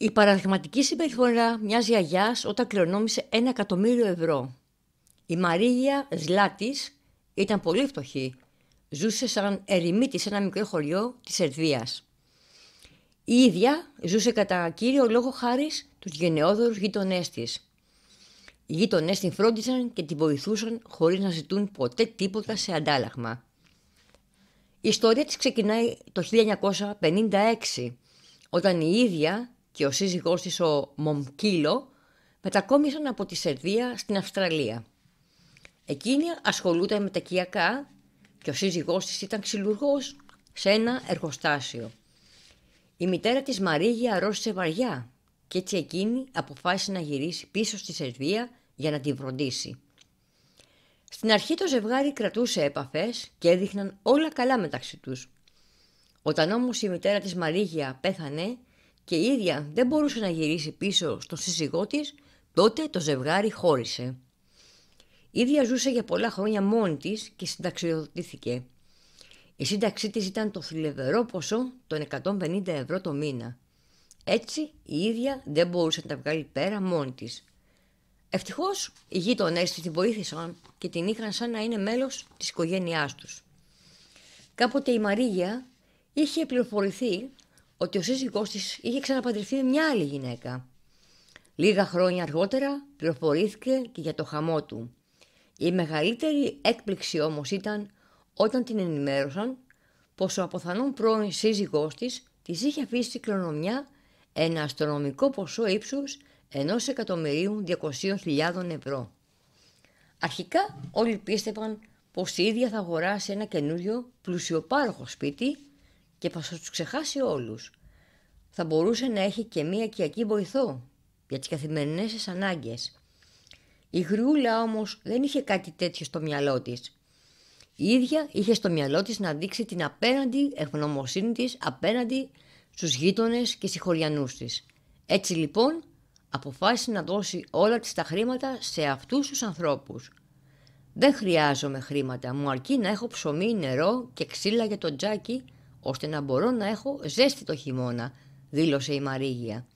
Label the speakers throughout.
Speaker 1: Η παραδειγματική συμπεριφορά μιας γιαγιάς όταν κληρονόμησε ένα εκατομμύριο ευρώ. Η Μαρία Ζλάτης ήταν πολύ φτωχή. Ζούσε σαν ερημίτης σε ένα μικρό χωριό της Σερβίας. Η ίδια ζούσε κατά κύριο λόγο χάρης τους γενναιόδωρους γείτονές της. Οι γείτονές την φρόντιζαν και την βοηθούσαν χωρίς να ζητούν ποτέ τίποτα σε αντάλλαγμα. Η ιστορία της ξεκινάει το 1956, όταν η ίδια και ο σύζυγός της ο Μομκίλο μετακόμισαν από τη Σερβία στην Αυστραλία. Εκείνη ασχολούταν με τα κιακά και ο σύζυγός της ήταν ξυλουργός σε ένα εργοστάσιο. Η μητέρα της Μαρίγια αρρώστησε βαριά και έτσι εκείνη αποφάσισε να γυρίσει πίσω στη Σερβία για να την βροντίσει. Στην αρχή το ζευγάρι κρατούσε επαφές και έδειχναν όλα καλά μεταξύ τους. Όταν όμως η μητέρα της Μαρίγια πέθανε, και η ίδια δεν μπορούσε να γυρίσει πίσω στον σύζυγό της, τότε το ζευγάρι χώρισε. Η ίδια ζούσε για πολλά χρόνια μόνη της και συνταξιοδοτήθηκε. Η σύνταξή της ήταν το θλιβερό ποσό των 150 ευρώ το μήνα. Έτσι η ίδια δεν μπορούσε να τα βγάλει πέρα μόνη της. Ευτυχώς, οι γείτονές της την βοήθησαν και την είχαν σαν να είναι μέλος της οικογένειάς τους. Κάποτε η Μαρίγια είχε πληροφορηθεί ότι ο σύζυγός της είχε ξαναπαντρευτεί με μια άλλη γυναίκα. Λίγα χρόνια αργότερα πληροφορήθηκε και για το χαμό του. Η μεγαλύτερη έκπληξη όμως ήταν όταν την ενημέρωσαν πως ο αποθανόν πρώην σύζυγός της της είχε αφήσει στην κληρονομιά ένα αστρονομικό ποσό ύψους ενός εκατομμυρίου 200.000 ευρώ. Αρχικά όλοι πίστευαν πως η ίδια θα αγοράσει ένα καινούριο πλουσιοπάροχο σπίτι και θα τους ξεχάσει όλους. Θα μπορούσε να έχει και μία οικιακή βοηθό για τις καθημερινές της ανάγκες. Η Γριούλα όμως δεν είχε κάτι τέτοιο στο μυαλό της. Η ίδια είχε στο μυαλό της να δείξει την απέναντι ευγνωμοσύνη της απέναντι στους γείτονες και συγχωριανούς της. Έτσι λοιπόν αποφάσισε να δώσει όλα της τα χρήματα σε αυτούς τους ανθρώπους. «Δεν χρειάζομαι χρήματα, μου αρκεί να έχω ψωμί, νερό και ξύλα για τον τζάκι ώστε να μπορώ να έχω ζέστη το χειμώνα, δήλωσε η Μαρίγια.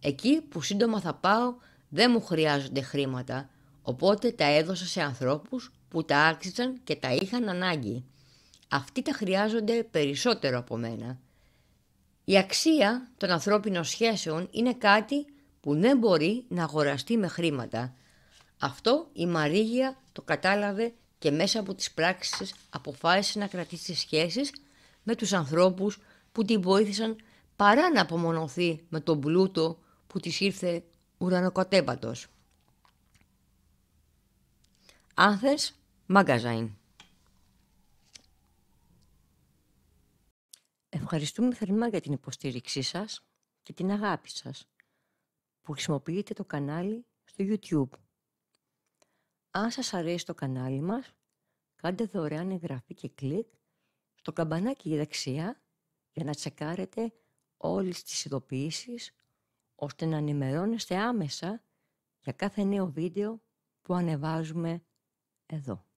Speaker 1: Εκεί που σύντομα θα πάω δεν μου χρειάζονται χρήματα, οπότε τα έδωσα σε ανθρώπους που τα άξιζαν και τα είχαν ανάγκη. Αυτοί τα χρειάζονται περισσότερο από μένα. Η αξία των ανθρώπινων σχέσεων είναι κάτι που δεν μπορεί να αγοραστεί με χρήματα. Αυτό η Μαρίγια το κατάλαβε και μέσα από τις πράξεις αποφάσισε να κρατήσει σχέσεις με τους ανθρώπους που την βοήθησαν παρά να απομονωθεί με τον πλούτο που της ήρθε ουρανοκατέμπατος. Athens Magazine Ευχαριστούμε θερμά για την υποστήριξή σας και την αγάπη σας που χρησιμοποιείτε το κανάλι στο YouTube. Αν σας αρέσει το κανάλι μας, κάντε δωρεάν εγγραφή και κλικ το καμπανάκι δεξιά για να τσεκάρετε όλες τις ειδοποιήσεις ώστε να ενημερώνεστε άμεσα για κάθε νέο βίντεο που ανεβάζουμε εδώ.